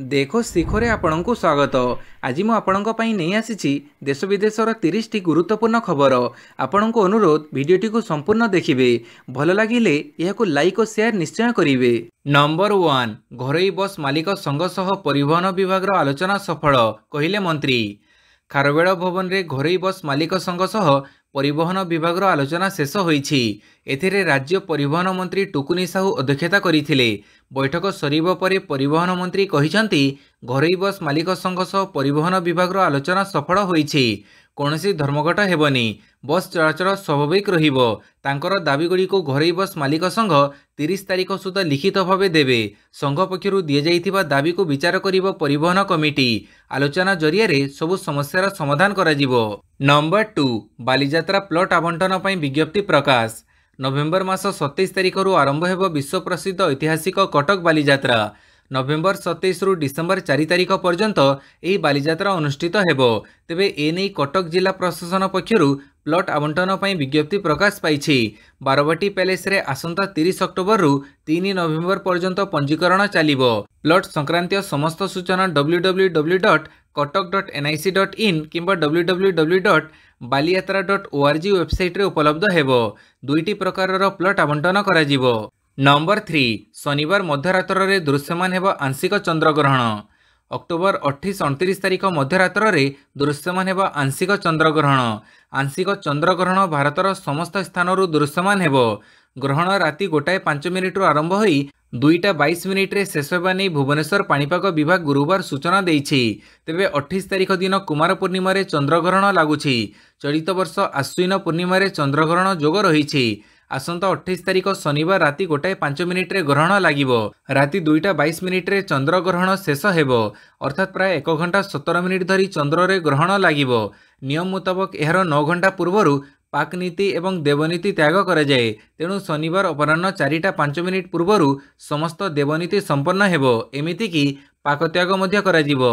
देखो शिखो आपणको स्वागत आज म आपणसि देश विदेश र तिरि गुरुत्वपूर्ण खबर आपणको अनुरोध भिडियो सम्पूर्ण देखि भागले यहाँ ल सेयर निश्चय गरे नम्बर वान् घरै बस मालिक सङ्घसह परिवहन विभाग र आलोचना सफल कहिले मन्त्री खारवेड भवन घरै बस मालिक सङ्घसह ପରିବହନ ବିଭାଗର ଆଲୋଚନା ଶେଷ ହୋଇଛି ଏଥିରେ ରାଜ୍ୟ ପରିବହନ ମନ୍ତ୍ରୀ ଟୁକୁନି ସାହୁ ଅଧ୍ୟକ୍ଷତା କରିଥିଲେ ବୈଠକ ସରିବା ପରେ ପରିବହନ ମନ୍ତ୍ରୀ କହିଛନ୍ତି ଘରୋଇ ବସ୍ ମାଲିକ ସଂଘ ସହ ପରିବହନ ବିଭାଗର ଆଲୋଚନା ସଫଳ ହୋଇଛି କୌଣସି ଧର୍ମଘଟ ହେବନି ବସ୍ ଚଳାଚଳ ସ୍ୱାଭାବିକ ରହିବ ତାଙ୍କର ଦାବିଗୁଡ଼ିକୁ ଘରୋଇ ବସ୍ ମାଲିକ ସଂଘ ତିରିଶ ତାରିଖ ସୁଦ୍ଧା ଲିଖିତ ଭାବେ ଦେବେ ସଂଘ ପକ୍ଷରୁ ଦିଆଯାଇଥିବା ଦାବିକୁ ବିଚାର କରିବ ପରିବହନ କମିଟି ଆଲୋଚନା ଜରିଆରେ ସବୁ ସମସ୍ୟାର ସମାଧାନ କରାଯିବ ନମ୍ବର ଟୁ ବାଲିଯାତ୍ରା ପ୍ଲଟ୍ ଆବଣ୍ଟନ ପାଇଁ ବିଜ୍ଞପ୍ତି ପ୍ରକାଶ ନଭେମ୍ବର ମାସ ସତେଇଶ ତାରିଖରୁ ଆରମ୍ଭ ହେବ ବିଶ୍ୱପ୍ରସିଦ୍ଧ ଐତିହାସିକ କଟକ ବାଲିଯାତ୍ରା ନଭେମ୍ବର ସତେଇଶରୁ ଡିସେମ୍ବର ଚାରି ତାରିଖ ପର୍ଯ୍ୟନ୍ତ ଏହି ବାଲିଯାତ୍ରା ଅନୁଷ୍ଠିତ ହେବ ତେବେ ଏନେଇ କଟକ ଜିଲ୍ଲା ପ୍ରଶାସନ ପକ୍ଷରୁ ପ୍ଲଟ୍ ଆବଣ୍ଟନ ପାଇଁ ବିଜ୍ଞପ୍ତି ପ୍ରକାଶ ପାଇଛି ବାରବାଟୀ ପ୍ୟାଲେସ୍ରେ ଆସନ୍ତା ତିରିଶ ଅକ୍ଟୋବରରୁ ତିନି ନଭେମ୍ବର ପର୍ଯ୍ୟନ୍ତ ପଞ୍ଜୀକରଣ ଚାଲିବ ପ୍ଲଟ୍ ସଂକ୍ରାନ୍ତୀୟ ସମସ୍ତ ସୂଚନା W W W dot Cuttack dot NIC dot in କିମ୍ବା W W W dot Baliyatra dot O R G ୱେବ୍ସାଇଟ୍ରେ ଉପଲବ୍ଧ ହେବ ଦୁଇଟି ପ୍ରକାରର ପ୍ଲଟ୍ ଆବଣ୍ଟନ କରାଯିବ ନମ୍ବର ଥ୍ରୀ ଶନିବାର ମଧ୍ୟରାତ୍ରରେ ଦୃଶ୍ୟମାନ ହେବ ଆଂଶିକ ଚନ୍ଦ୍ରଗ୍ରହଣ ଅକ୍ଟୋବର ଅଠେଇଶ ଅଣତିରିଶ ତାରିଖ ମଧ୍ୟରାତ୍ରରେ ଦୃଶ୍ୟମାନ ହେବ ଆଂଶିକ ଚନ୍ଦ୍ରଗ୍ରହଣ ଆଂଶିକ ଚନ୍ଦ୍ରଗ୍ରହଣ ଭାରତର ସମସ୍ତ ସ୍ଥାନରୁ ଦୃଶ୍ୟମାନ ହେବ ଗ୍ରହଣ ରାତି ଗୋଟାଏ ପାଞ୍ଚ ମିନିଟ୍ରୁ ଆରମ୍ଭ ହୋଇ ଦୁଇଟା ବାଇଶ ମିନିଟ୍ରେ ଶେଷ ହେବା ନେଇ ଭୁବନେଶ୍ୱର ପାଣିପାଗ ବିଭାଗ ଗୁରୁବାର ସୂଚନା ଦେଇଛି ତେବେ ଅଠେଇଶ ତାରିଖ ଦିନ କୁମାର ପୂର୍ଣ୍ଣିମାରେ ଚନ୍ଦ୍ରଗ୍ରହଣ ଲାଗୁଛି ଚଳିତ ବର୍ଷ ଆଶ୍ୱିନ ପୂର୍ଣ୍ଣିମାରେ ଚନ୍ଦ୍ରଗ୍ରହଣ ଯୋଗ ରହିଛି ଆସନ୍ତା ଅଠେଇଶ ତାରିଖ ଶନିବାର ରାତି ଗୋଟାଏ ପାଞ୍ଚ ମିନିଟ୍ରେ ଗ୍ରହଣ ଲାଗିବ ରାତି ଦୁଇଟା ବାଇଶ ମିନିଟ୍ରେ ଚନ୍ଦ୍ରଗ୍ରହଣ ଶେଷ ହେବ ଅର୍ଥାତ୍ ପ୍ରାୟ ଏକ ଘଣ୍ଟା ସତର ମିନିଟ୍ ଧରି ଚନ୍ଦ୍ରରେ ଗ୍ରହଣ ଲାଗିବ ନିୟମ ମୁତାବକ ଏହାର ନଅ ଘଣ୍ଟା ପୂର୍ବରୁ ପାକ୍ ନୀତି ଏବଂ ଦେବନୀତି ତ୍ୟାଗ କରାଯାଏ ତେଣୁ ଶନିବାର ଅପରାହ୍ନ ଚାରିଟା ପାଞ୍ଚ ମିନିଟ୍ ପୂର୍ବରୁ ସମସ୍ତ ଦେବନୀତି ସମ୍ପନ୍ନ ହେବ ଏମିତିକି ପାକତ୍ୟାଗ ମଧ୍ୟ କରାଯିବ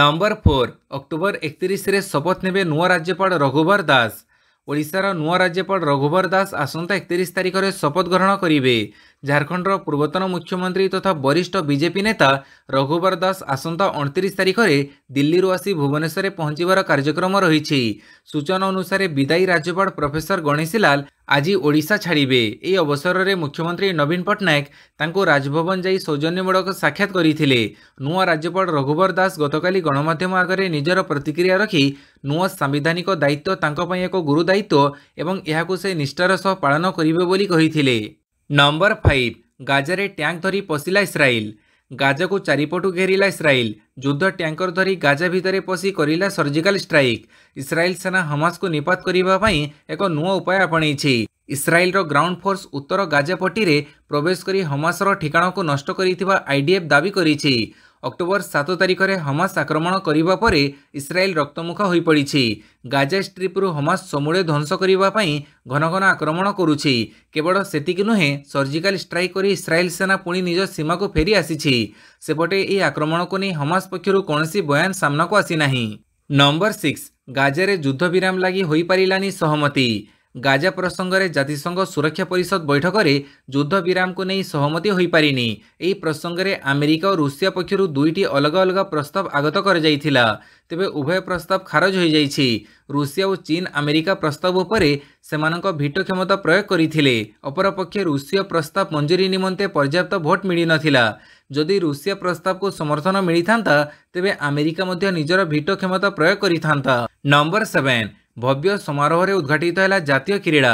ନମ୍ବର ଫୋର୍ ଅକ୍ଟୋବର ଏକତିରିଶରେ ଶପଥ ନେବେ ନୂଆ ରାଜ୍ୟପାଳ ରଘୁବର ଦାସ ଓଡ଼ିଶାର ନୂଆ ରାଜ୍ୟପାଳ ରଘୁବର ଦାସ ଆସନ୍ତା ଏକତିରିଶ ତାରିଖରେ ଶପଥ ଗ୍ରହଣ କରିବେ ଝାଡ଼ଖଣ୍ଡର ପୂର୍ବତନ ମୁଖ୍ୟମନ୍ତ୍ରୀ ତଥା ବରିଷ୍ଠ ବିଜେପି ନେତା ରଘୁବର ଦାସ ଆସନ୍ତା ଅଣତିରିଶ ତାରିଖରେ ଦିଲ୍ଲୀରୁ ଆସି ଭୁବନେଶ୍ୱରରେ ପହଞ୍ଚିବାର କାର୍ଯ୍ୟକ୍ରମ ରହିଛି ସୂଚନା ଅନୁସାରେ ବିଦାୟୀ ରାଜ୍ୟପାଳ ପ୍ରଫେସର ଗଣେଶୀ ଲାଲ ଆଜି ଓଡ଼ିଶା ଛାଡ଼ିବେ ଏହି ଅବସରରେ ମୁଖ୍ୟମନ୍ତ୍ରୀ ନବୀନ ପଟ୍ଟନାୟକ ତାଙ୍କୁ ରାଜଭବନ ଯାଇ ସୌଜନ୍ୟମୂଳକ ସାକ୍ଷାତ କରିଥିଲେ ନୂଆ ରାଜ୍ୟପାଳ ରଘୁବର ଦାସ ଗତକାଲି ଗଣମାଧ୍ୟମ ଆଗରେ ନିଜର ପ୍ରତିକ୍ରିୟା ରଖି ନୂଆ ସାମ୍ବିଧାନିକ ଦାୟିତ୍ୱ ତାଙ୍କ ପାଇଁ ଏକ ଗୁରୁ ଦାୟିତ୍ୱ ଏବଂ ଏହାକୁ ସେ ନିଷ୍ଠାର ସହ ପାଳନ କରିବେ ବୋଲି କହିଥିଲେ ନମ୍ବର ଫାଇଭ୍ ଗାଜାରେ ଟ୍ୟାଙ୍କ ଧରି ପଶିଲା ଇସ୍ରାଇଲ୍ ଗାଜାକୁ ଚାରିପଟୁ ଘେରିଲା ଇସ୍ରାଇଲ୍ ଯୁଦ୍ଧ ଟ୍ୟାଙ୍କର ଧରି ଗାଜା ଭିତରେ ପଶି କରିଲା ସର୍ଜିକାଲ ଷ୍ଟ୍ରାଇକ୍ ଇସ୍ରାଇଲ୍ ସେନା ହମାସକୁ ନିପାତ କରିବା ପାଇଁ ଏକ ନୂଆ ଉପାୟ ଆପଣେଇଛି ଇସ୍ରାଇଲ୍ର ଗ୍ରାଉଣ୍ଡ ଫୋର୍ସ ଉତ୍ତର ଗାଜା ପଟିରେ ପ୍ରବେଶ କରି ହମାସର ଠିକାଣାକୁ ନଷ୍ଟ କରିଥିବା ଆଇଡିଏଫ୍ ଦାବି କରିଛି ଅକ୍ଟୋବର ସାତ ତାରିଖରେ ହମାସ ଆକ୍ରମଣ କରିବା ପରେ ଇସ୍ରାଏଲ ରକ୍ତମୁଖ ହୋଇପଡ଼ିଛି ଗାଜା ଷ୍ଟ୍ରିପ୍ରୁ ହମାସ ସମୂଳେ ଧ୍ୱଂସ କରିବା ପାଇଁ ଘନ ଘନ ଆକ୍ରମଣ କରୁଛି କେବଳ ସେତିକି ନୁହେଁ ସର୍ଜିକାଲ ଷ୍ଟ୍ରାଇକ୍ କରି ଇସ୍ରାଏଲ ସେନା ପୁଣି ନିଜ ସୀମାକୁ ଫେରି ଆସିଛି ସେପଟେ ଏହି ଆକ୍ରମଣକୁ ନେଇ ହମାସ ପକ୍ଷରୁ କୌଣସି ବୟାନ ସାମ୍ନାକୁ ଆସିନାହିଁ ନମ୍ବର ସିକ୍ସ ଗାଜାରେ ଯୁଦ୍ଧ ବିରାମ ଲାଗି ହୋଇପାରିଲାନି ସହମତି গাজা প্রসঙ্গে জাতিসংঘ সুরক্ষা পরিষদ বৈঠকরে যুদ্ধবিরামকু নেই সহমতি হয়েপারিনি এই প্রসঙ্গে আমেরিকা ও রুষিয়া পক্ষ দুইটি অলগা অলগা প্রস্তাব আগত করা যাই তেবে উভয় প্রস্তাব খারজ হয়ে যাই রুষিয়া ও চীন আমেরিকা প্রস্তাব উপরে ସେମାନଙ୍କ ଭିଟୋ କ୍ଷମତା ପ୍ରୟୋଗ କରିଥିଲେ ଅପରପକ୍ଷେ ରୁଷୀୟ ପ୍ରସ୍ତାବ ମଞ୍ଜୁରୀ ନିମନ୍ତେ ପର୍ଯ୍ୟାପ୍ତ ଭୋଟ୍ ମିଳିନଥିଲା ଯଦି ରୁଷୀୟ ପ୍ରସ୍ତାବକୁ ସମର୍ଥନ ମିଳିଥାନ୍ତା ତେବେ ଆମେରିକା ମଧ୍ୟ ନିଜର ଭିଟୋ କ୍ଷମତା ପ୍ରୟୋଗ କରିଥାନ୍ତା ନମ୍ବର ସେଭେନ୍ ଭବ୍ୟ ସମାରୋହରେ ଉଦ୍ଘାଟିତ ହେଲା ଜାତୀୟ କ୍ରୀଡ଼ା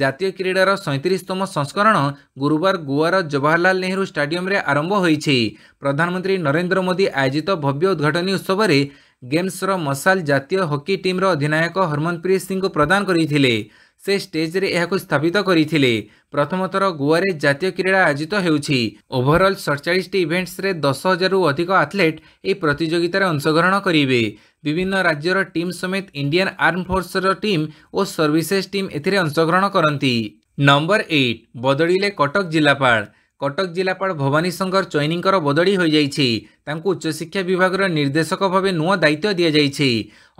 ଜାତୀୟ କ୍ରୀଡ଼ାର ସଇଁତିରିଶତମ ସଂସ୍କରଣ ଗୁରୁବାର ଗୋଆର ଜବାହରଲାଲ ନେହେରୁ ଷ୍ଟାଡିୟମ୍ରେ ଆରମ୍ଭ ହୋଇଛି ପ୍ରଧାନମନ୍ତ୍ରୀ ନରେନ୍ଦ୍ର ମୋଦି ଆୟୋଜିତ ଭବ୍ୟ ଉଦ୍ଘାଟନୀ ଉତ୍ସବରେ ଗେମ୍ସର ମସାଲ ଜାତୀୟ ହକି ଟିମ୍ର ଅଧିନାୟକ ହରମନପ୍ରୀତ ସିଂଙ୍କୁ ପ୍ରଦାନ କରିଥିଲେ ସେ ଷ୍ଟେଜ୍ରେ ଏହାକୁ ସ୍ଥାପିତ କରିଥିଲେ ପ୍ରଥମ ଥର ଗୋଆରେ ଜାତୀୟ କ୍ରୀଡ଼ା ଆୟୋଜିତ ହେଉଛି ଓଭରଅଲ୍ ସତଚାଳିଶଟି ଇଭେଣ୍ଟସ୍ରେ ଦଶ ହଜାରରୁ ଅଧିକ ଆଥଲେଟ୍ ଏହି ପ୍ରତିଯୋଗିତାରେ ଅଂଶଗ୍ରହଣ କରିବେ বিভিন্ন রাজ্যর ଟିମ୍ ସମେତ ଇଣ୍ଡିଆନ୍ ଆର୍ମ ଫୋର୍ସର ଟିମ୍ ଓ ସର୍ଭିସେସ୍ ଟିମ୍ ଏଥିରେ ଅଂଶଗ୍ରହଣ କରନ୍ତି ନମ୍ବର ଏଇଟ୍ ବଦଳିଲେ କଟକ ଜିଲ୍ଲାପାଳ କଟକ ଜିଲ୍ଲାପାଳ ଭବାନୀ ଶଙ୍କର ଚୈନୀଙ୍କର ବଦଳି ହୋଇଯାଇଛି ତାଙ୍କୁ ଉଚ୍ଚଶିକ୍ଷା ବିଭାଗର ନିର୍ଦ୍ଦେଶକ ଭାବେ ନୂଆ ଦାୟିତ୍ୱ ଦିଆଯାଇଛି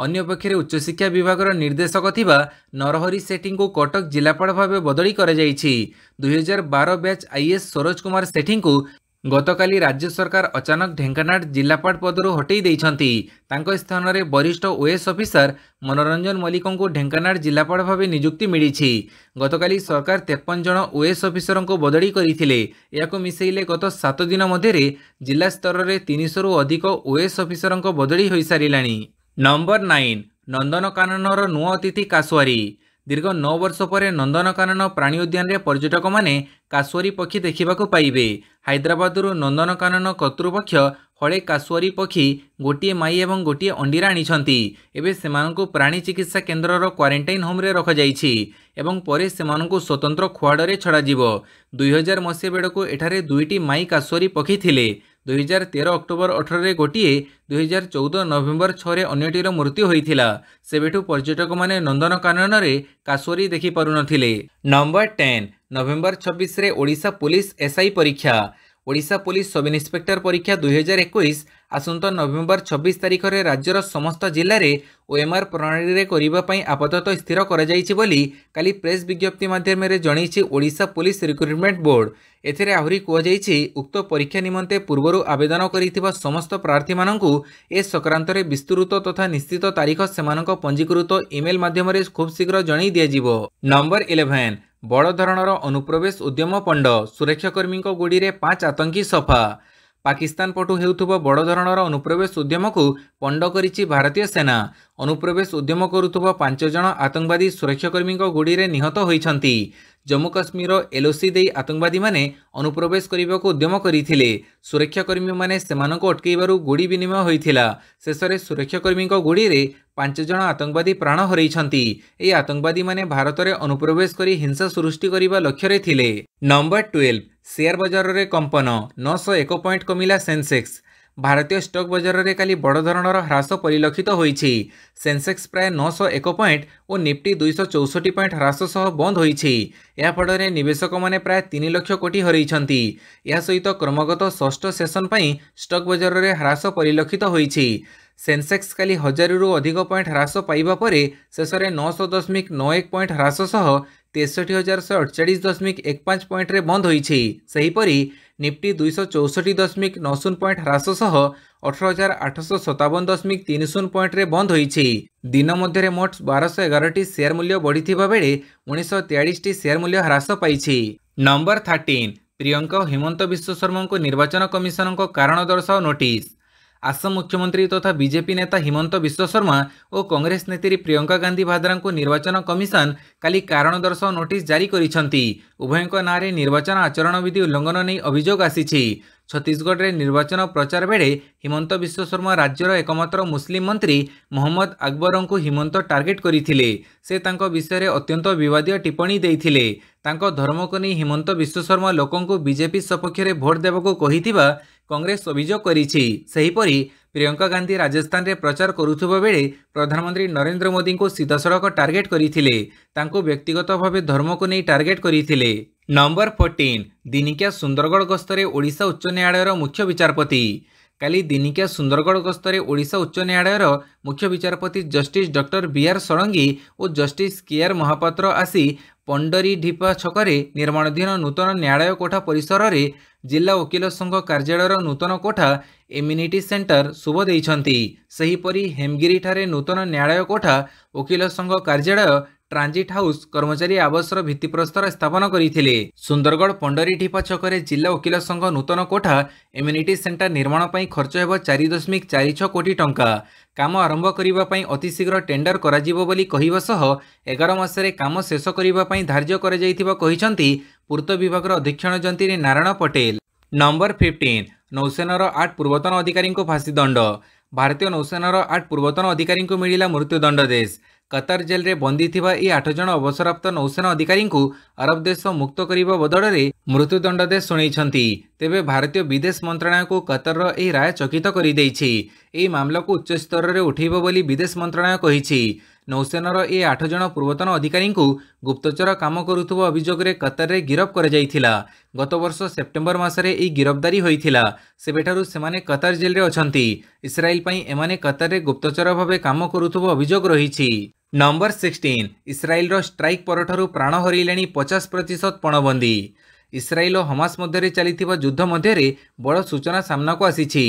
ଅନ୍ୟପକ୍ଷରେ ଉଚ୍ଚଶିକ୍ଷା ବିଭାଗର ନିର୍ଦ୍ଦେଶକ ଥିବା ନରହରି ସେଠୀଙ୍କୁ କଟକ ଜିଲ୍ଲାପାଳ ଭାବେ ବଦଳି କରାଯାଇଛି ଦୁଇହଜାର ବାର ବ୍ୟାଚ୍ ଆଇଏଏସ୍ ସରୋଜ କୁମାର ସେଠୀଙ୍କୁ ଗତକାଲି ରାଜ୍ୟ ସରକାର ଅଚାନକ ଢେଙ୍କାନାଳ ଜିଲ୍ଲାପାଳ ପଦରୁ ହଟେଇ ଦେଇଛନ୍ତି ତାଙ୍କ ସ୍ଥାନରେ ବରିଷ୍ଠ ଓଏଏସ୍ ଅଫିସର ମନୋରଞ୍ଜନ ମଲ୍ଲିକଙ୍କୁ ଢେଙ୍କାନାଳ ଜିଲ୍ଲାପାଳ ଭାବେ ନିଯୁକ୍ତି ମିଳିଛି ଗତକାଲି ସରକାର ତେପନ ଜଣ ଓଏଏସ୍ ଅଫିସରଙ୍କୁ ବଦଳି କରିଥିଲେ ଏହାକୁ ମିଶାଇଲେ ଗତ ସାତ ଦିନ ମଧ୍ୟରେ ଜିଲ୍ଲା ସ୍ତରରେ ତିନିଶହରୁ ଅଧିକ ଓଏଏସ୍ ଅଫିସରଙ୍କ ବଦଳି ହୋଇସାରିଲାଣି ନମ୍ବର ନାଇନ୍ ନନ୍ଦନକାନନର ନୂଆ ଅତିଥି କାସୁଆରୀ ଦୀର୍ଘ ନଅ ବର୍ଷ ପରେ ନନ୍ଦନକାନନ ପ୍ରାଣୀ ଉଦ୍ୟାନରେ ପର୍ଯ୍ୟଟକମାନେ କାଶୁଆରୀ ପକ୍ଷୀ ଦେଖିବାକୁ ପାଇବେ ହାଇଦ୍ରାବାଦରୁ ନନ୍ଦନକାନନ କର୍ତ୍ତୃପକ୍ଷ ହଳେ କାଶୁଆରୀ ପକ୍ଷୀ ଗୋଟିଏ ମାଇ ଏବଂ ଗୋଟିଏ ଅଣ୍ଡିରା ଆଣିଛନ୍ତି ଏବେ ସେମାନଙ୍କୁ ପ୍ରାଣୀ ଚିକିତ୍ସା କେନ୍ଦ୍ରର କ୍ୱାରେଣ୍ଟାଇନ୍ ହୋମ୍ରେ ରଖାଯାଇଛି ଏବଂ ପରେ ସେମାନଙ୍କୁ ସ୍ୱତନ୍ତ୍ର ଖୁଆଡ଼ରେ ଛଡ଼ାଯିବ ଦୁଇହଜାର ମସିହା ବେଳକୁ ଏଠାରେ ଦୁଇଟି ମାଇ କାଶୁଆରୀ ପକ୍ଷୀ ଥିଲେ ଦୁଇହଜାର ତେର ଅକ୍ଟୋବର ଅଠରରେ ଗୋଟିଏ ଦୁଇହଜାର ଚଉଦ ନଭେମ୍ବର ଛଅରେ ଅନ୍ୟଟିର ମୃତ୍ୟୁ ହୋଇଥିଲା ସେବେଠୁ ପର୍ଯ୍ୟଟକମାନେ ନନ୍ଦନକାନନରେ କାଶ୍ୱରୀ ଦେଖିପାରୁନଥିଲେ ନମ୍ବର ଟେନ୍ ନଭେମ୍ବର ଛବିଶରେ ଓଡ଼ିଶା ପୋଲିସ ଏସ୍ଆଇ ପରୀକ୍ଷା ଓଡ଼ିଶା ପୋଲିସ ସବ୍ ଇନ୍ସପେକ୍ଟର ପରୀକ୍ଷା ଦୁଇହଜାର ଏକୋଇଶ ଆସନ୍ତା ନଭେମ୍ବର ଛବିଶ ତାରିଖରେ ରାଜ୍ୟର ସମସ୍ତ ଜିଲ୍ଲାରେ ଓଏମ୍ଆର୍ ପ୍ରଣାଳୀରେ କରିବା ପାଇଁ ଆପାତତଃ ସ୍ଥିର କରାଯାଇଛି ବୋଲି କାଲି ପ୍ରେସ୍ ବିଜ୍ଞପ୍ତି ମାଧ୍ୟମରେ ଜଣାଇଛି ଓଡ଼ିଶା ପୋଲିସ ରିକ୍ରୁଟମେଣ୍ଟ ବୋର୍ଡ଼ ଏଥିରେ ଆହୁରି କୁହାଯାଇଛି ଉକ୍ତ ପରୀକ୍ଷା ନିମନ୍ତେ ପୂର୍ବରୁ ଆବେଦନ କରିଥିବା ସମସ୍ତ ପ୍ରାର୍ଥୀମାନଙ୍କୁ ଏ ସଂକ୍ରାନ୍ତରେ ବିସ୍ତୃତ ତଥା ନିଶ୍ଚିତ ତାରିଖ ସେମାନଙ୍କ ପଞ୍ଜୀକୃତ ଇମେଲ୍ ମାଧ୍ୟମରେ ଖୁବ୍ ଶୀଘ୍ର ଜଣାଇ ଦିଆଯିବ ନମ୍ବର ଇଲେଭେନ୍ ବଡ଼ ଧରଣର ଅନୁପ୍ରବେଶ ଉଦ୍ୟମ ପଣ୍ଡ ସୁରକ୍ଷାକର୍ମୀଙ୍କ ଗୋଡ଼ିରେ ପାଞ୍ଚ ଆତଙ୍କୀ ସଫା ପାକିସ୍ତାନ ପଟୁ ହେଉଥିବା ବଡ଼ ଧରଣର ଅନୁପ୍ରବେଶ ଉଦ୍ୟମକୁ ପଣ୍ଡ କରିଛି ଭାରତୀୟ ସେନା ଅନୁପ୍ରବେଶ ଉଦ୍ୟମ କରୁଥିବା ପାଞ୍ଚ ଜଣ ଆତଙ୍କବାଦୀ ସୁରକ୍ଷାକର୍ମୀଙ୍କ ଗୋଡ଼ିରେ ନିହତ ହୋଇଛନ୍ତି ଜମ୍ମୁ କାଶ୍ମୀରର ଏଲ୍ଓସି ଦେଇ ଆତଙ୍କବାଦୀମାନେ ଅନୁପ୍ରବେଶ କରିବାକୁ ଉଦ୍ୟମ କରିଥିଲେ ସୁରକ୍ଷାକର୍ମୀମାନେ ସେମାନଙ୍କୁ ଅଟକାଇବାରୁ ଗୁଳି ବିନିମୟ ହୋଇଥିଲା ଶେଷରେ ସୁରକ୍ଷାକର୍ମୀଙ୍କ ଗୁଳିରେ ପାଞ୍ଚ ଜଣ ଆତଙ୍କବାଦୀ ପ୍ରାଣ ହରାଇଛନ୍ତି ଏହି ଆତଙ୍କବାଦୀମାନେ ଭାରତରେ ଅନୁପ୍ରବେଶ କରି ହିଂସା ସୃଷ୍ଟି କରିବା ଲକ୍ଷ୍ୟରେ ଥିଲେ ନମ୍ବର ଟୁଏଲ୍ଭ ସେୟାର ବଜାରରେ କମ୍ପନ ନଅଶହ ଏକ ପଏଣ୍ଟ କମିଲା ସେନ୍ସେକ୍ସ ଭାରତୀୟ ଷ୍ଟକ୍ ବଜାରରେ କାଲି ବଡ଼ ଧରଣର ହ୍ରାସ ପରିଲକ୍ଷିତ ହୋଇଛି ସେନ୍ସେକ୍ସ ପ୍ରାୟ ନଅଶହ ଏକ ପଏଣ୍ଟ ଓ ନିଫ୍ଟି ଦୁଇଶହ ଚଉଷଠି ପଏଣ୍ଟ ହ୍ରାସ ସହ ବନ୍ଦ ହୋଇଛି ଏହାଫଳରେ ନିବେଶକମାନେ ପ୍ରାୟ ତିନି ଲକ୍ଷ କୋଟି ହରାଇଛନ୍ତି ଏହା ସହିତ କ୍ରମାଗତ ଷଷ୍ଠ ସେସନ୍ ପାଇଁ ଷ୍ଟକ୍ ବଜାରରେ ହ୍ରାସ ପରିଲକ୍ଷିତ ହୋଇଛି ସେନ୍ସେକ୍ସ କାଲି ହଜାରରୁ ଅଧିକ ପଏଣ୍ଟ ହ୍ରାସ ପାଇବା ପରେ ଶେଷରେ ନଅଶହ ଦଶମିକ ନଅ ଏକ ପଏଣ୍ଟ ହ୍ରାସ ସହ ତେଷଠି ହଜାର ଶହେ ଅଠଚାଳିଶ ଦଶମିକ ଏକ ପାଞ୍ଚ ପଏଣ୍ଟରେ ବନ୍ଦ ହୋଇଛି ସେହିପରି ନିଫ୍ଟି ଦୁଇଶହ ଚଉଷଠି ଦଶମିକ ନଅ ଶୂନ ପଏଣ୍ଟ ହ୍ରାସ ସହ ଅଠର ହଜାର ଆଠଶହ ସତାବନ ଦଶମିକ ତିନି ଶୂନ ପଏଣ୍ଟରେ ବନ୍ଦ ହୋଇଛି ଦିନ ମଧ୍ୟରେ ମୋଟ ବାରଶହ ଏଗାରଟି ସେୟାର ମୂଲ୍ୟ ବଢ଼ିଥିବା ବେଳେ ଉଣେଇଶହ ତେୟାଳିଶଟି ସେୟାର ମୂଲ୍ୟ ହ୍ରାସ ପାଇଛି ନମ୍ବର ଥାର୍ଟିନ୍ ପ୍ରିୟଙ୍କା ହିମନ୍ତ ବିଶ୍ୱଶର୍ମାଙ୍କୁ ନିର୍ବାଚନ କମିଶନଙ୍କ କାରଣ ଦର୍ଶାଅ ନୋଟିସ୍ આસામ મુખ્યમંત્રી તથા બીજેપી નેતા હિમંત વિશ્વ શર્મા ઓ કોંગ્રેસ નેત્રી પ્રિયંકા ગાંધી ભાદ્રાଙ୍କୁ ନିର୍ବାଚନ କମିଶନ କାଲି କାରଣ ଦର୍ଶାଅ ନୋଟିସ୍ ଜାରି କରିଛନ୍ତି ଉଭୟଙ୍କ ନାଁରେ ନିର୍ବାଚନ ଆଚରଣ ବିଧି ଉଲ୍ଲଂଘନ ନେଇ ଅଭିଯୋଗ ଆସିଛି ଛତିଶଗଡ଼ରେ ନିର୍ବାଚନ ପ୍ରଚାର ବେଳେ ହିମନ୍ତ ବିଶ୍ୱ ଶର୍ମା ରାଜ୍ୟର ଏକମାତ୍ର ମୁସଲିମ ମନ୍ତ୍ରୀ ମହମ୍ମଦ ଆକବରଙ୍କୁ ହିମନ୍ତ ଟାର୍ଗେଟ୍ କରିଥିଲେ ସେ ତାଙ୍କ ବିଷୟରେ ଅତ୍ୟନ୍ତ ବିବାଦୀୟ ଟିପ୍ପଣୀ ଦେଇଥିଲେ ତାଙ୍କ ଧର୍ମକୁ ନେଇ ହିମନ୍ତ ବିଶ୍ୱ ଶର୍ମା ଲୋକଙ୍କୁ ବିଜେପି ସପକ୍ଷରେ ଭୋଟ୍ ଦେବାକୁ କହିଥିବା কংগ্রেস অভিযোগ করেছে সেইপর প্রিয়া গান্ধী রাজস্থানের প্রচার করুবা বেড়ে প্রধানমন্ত্রী নরেন্দ্র মোদী সিধাসলখ টার্গেট করে তাঁকু ব্যক্তিগতভাবে ধর্মক নিয়ে টার্গেট করে নম্বর ফোর্টিন দিনিকিয়া সুন্দরগড় গস্তরে ওড়শা উচ্চ ন্যায়ালয়ের মুখ্য বিচারপতি কালি দিনিকিয়া সুন্দরগড় গস্তরে ওড়শা উচ্চ ন্যায়ালয়ের মুখ্য বিচারপতি জষ্টিস ডক্টর বিআর ষড়ঙ্গী ও জষ্টিস কে আর মহাপাত্র আসি ପଣ୍ଡରୀ ଢିପା ଛକରେ ନିର୍ମାଣାଧୀନ ନୂତନ ନ୍ୟାୟାଳୟ କୋଠା ପରିସରରେ ଜିଲ୍ଲା ଓକିଲ ସଂଘ କାର୍ଯ୍ୟାଳୟର ନୂତନ କୋଠା ଇମ୍ୟୁନିଟି ସେଣ୍ଟର ଶୁଭ ଦେଇଛନ୍ତି ସେହିପରି ହେମଗିରିଠାରେ ନୂତନ ନ୍ୟାୟାଳୟ କୋଠା ଓକିଲ ସଂଘ କାର୍ଯ୍ୟାଳୟ ଟ୍ରାଞ୍ଜିଟ୍ ହାଉସ୍ କର୍ମଚାରୀ ଆବାସର ଭିତ୍ତିପ୍ରସ୍ତର ସ୍ଥାପନ କରିଥିଲେ ସୁନ୍ଦରଗଡ଼ ପଣ୍ଡରୀଠିପା ଛକରେ ଜିଲ୍ଲା ଓକିଲ ସଂଘ ନୂତନ କୋଠା ଇମ୍ୟୁନିଟି ସେଣ୍ଟର ନିର୍ମାଣ ପାଇଁ ଖର୍ଚ୍ଚ ହେବ ଚାରି ଦଶମିକ ଚାରି ଛଅ କୋଟି ଟଙ୍କା କାମ ଆରମ୍ଭ କରିବା ପାଇଁ ଅତିଶୀଘ୍ର ଟେଣ୍ଡର କରାଯିବ ବୋଲି କହିବା ସହ ଏଗାର ମାସରେ କାମ ଶେଷ କରିବା ପାଇଁ ଧାର୍ଯ୍ୟ କରାଯାଇଥିବା କହିଛନ୍ତି ପୂର୍ତ୍ତ ବିଭାଗର ଅଧୀକ୍ଷଣ ଜନ୍ତୀ ନାରାୟଣ ପଟେଲ ନମ୍ବର ଫିଫ୍ଟିନ୍ ନୌସେନାର ଆଠ ପୂର୍ବତନ ଅଧିକାରୀଙ୍କୁ ଫାଶୀ ଦଣ୍ଡ ଭାରତୀୟ ନୌସେନାର ଆଠ ପୂର୍ବତନ ଅଧିକାରୀଙ୍କୁ ମିଳିଲା ମୃତ୍ୟୁଦଣ୍ଡ ଦେଶ କତାର ଜେଲ୍ରେ ବନ୍ଦୀ ଥିବା ଏହି ଆଠ ଜଣ ଅବସରପ୍ରାପ୍ତ ନୌସେନା ଅଧିକାରୀଙ୍କୁ ଆରବ ଦେଶ ମୁକ୍ତ କରିବା ବଦଳରେ ମୃତ୍ୟୁଦଣ୍ଡାଦେଶ ଶୁଣାଇଛନ୍ତି ତେବେ ଭାରତୀୟ ବିଦେଶ ମନ୍ତ୍ରଣାଳୟକୁ କତାରର ଏହି ରାୟ ଚକିତ କରିଦେଇଛି ଏହି ମାମଲାକୁ ଉଚ୍ଚସ୍ତରରେ ଉଠାଇବ ବୋଲି ବିଦେଶ ମନ୍ତ୍ରଣାଳୟ କହିଛି ନୌସେନାର ଏ ଆଠ ଜଣ ପୂର୍ବତନ ଅଧିକାରୀଙ୍କୁ ଗୁପ୍ତଚର କାମ କରୁଥିବା ଅଭିଯୋଗରେ କତାରରେ ଗିରଫ କରାଯାଇଥିଲା ଗତବର୍ଷ ସେପ୍ଟେମ୍ବର ମାସରେ ଏହି ଗିରଫଦାରୀ ହୋଇଥିଲା ସେବେଠାରୁ ସେମାନେ କତାର ଜେଲ୍ରେ ଅଛନ୍ତି ଇସ୍ରାଏଲ୍ ପାଇଁ ଏମାନେ କତାରରେ ଗୁପ୍ତଚର ଭାବେ କାମ କରୁଥିବା ଅଭିଯୋଗ ରହିଛି ନମ୍ବର ସିକ୍ସଟିନ୍ ଇସ୍ରାଏଲ୍ର ଷ୍ଟ୍ରାଇକ୍ ପରଠାରୁ ପ୍ରାଣ ହରାଇଲେଣି ପଚାଶ ପ୍ରତିଶତ ପଣବନ୍ଦୀ ଇସ୍ରାଏଲ୍ ଓ ହମାସ ମଧ୍ୟରେ ଚାଲିଥିବା ଯୁଦ୍ଧ ମଧ୍ୟରେ ବଡ଼ ସୂଚନା ସାମ୍ନାକୁ ଆସିଛି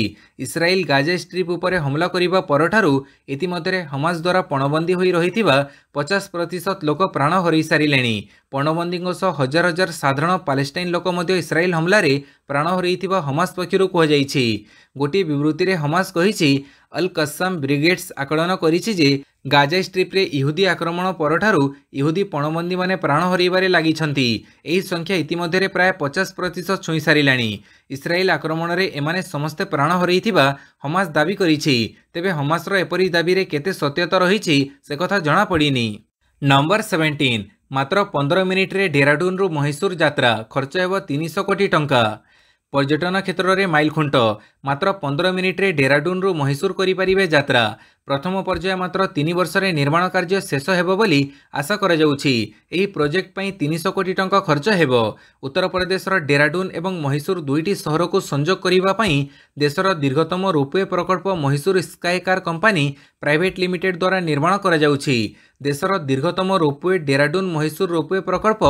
ଇସ୍ରାଏଲ୍ ଗାଜା ଷ୍ଟ୍ରିପ୍ ଉପରେ ହମଲା କରିବା ପରଠାରୁ ଇତିମଧ୍ୟରେ ହମାସ ଦ୍ୱାରା ପଣବନ୍ଦୀ ହୋଇ ରହିଥିବା ପଚାଶ ପ୍ରତିଶତ ଲୋକ ପ୍ରାଣ ହରାଇସାରିଲେଣି ପଣବନ୍ଦୀଙ୍କ ସହ ହଜାର ହଜାର ସାଧାରଣ ପାଲେଷ୍ଟାଇନ୍ ଲୋକ ମଧ୍ୟ ଇସ୍ରାଏଲ୍ ହମଲାରେ ପ୍ରାଣ ହରାଇଥିବା ହମାସ ପକ୍ଷରୁ କୁହାଯାଇଛି ଗୋଟିଏ ବିବୃତ୍ତିରେ ହମାସ କହିଛି ଅଲ୍ କସମ୍ ବ୍ରିଗେଡ୍ସ ଆକଳନ କରିଛି ଯେ ଗାଜା ଷ୍ଟ୍ରିପ୍ରେ ଇହୁଦୀ ଆକ୍ରମଣ ପରଠାରୁ ଇହୁଦୀ ପଣବନ୍ଦୀମାନେ ପ୍ରାଣ ହରାଇବାରେ ଲାଗିଛନ୍ତି ଏହି ସଂଖ୍ୟା ଇତିମଧ୍ୟରେ ପ୍ରାୟ ପଚାଶ ପ୍ରତିଶତ ଛୁଇଁ ସାରିଲାଣି ଇସ୍ରାଏଲ ଆକ୍ରମଣରେ ଏମାନେ ସମସ୍ତେ ପ୍ରାଣ ହରାଇଥିବା ହମାସ ଦାବି କରିଛି ତେବେ ହମାସର ଏପରି ଦାବିରେ କେତେ ସତ୍ୟତା ରହିଛି ସେ କଥା ଜଣାପଡ଼ିନି ନମ୍ବର ସେଭେଣ୍ଟିନ୍ ମାତ୍ର ପନ୍ଦର ମିନିଟ୍ରେ ଡେରାଡୁନ୍ରୁ ମହୀଶୂର ଯାତ୍ରା ଖର୍ଚ୍ଚ ହେବ ତିନିଶହ କୋଟି ଟଙ୍କା পর্যটন ক্ষেত্রে মাইলখুঁট মাত্র পনেরো মিনিট্রে ডেরাডুন্রু মহীশূর করে পারে যাত্রা প্রথম পর্যায় মাত্র তিন বর্ষে নির্মাণ কার্য শেষ হব বলে আশা করা যাচ্ছে এই প্রোজেক্ট পাই তিনশ কোটি টঙ্কা খরচ হব উত্তরপ্রদেশর ডেরাডুন এবং মহীশূর দুইটি সহরক সংযোগ করা দেশের দীর্ঘতম রোপওয়ে প্রকল্প Mysore skycar company private limited দ্বারা নির্মাণ করা যাচ্ছে দেশের দীর্ঘতম রোপওয়ে ডেরাডুন মহীশূর রোপওয়ে প্রকল্প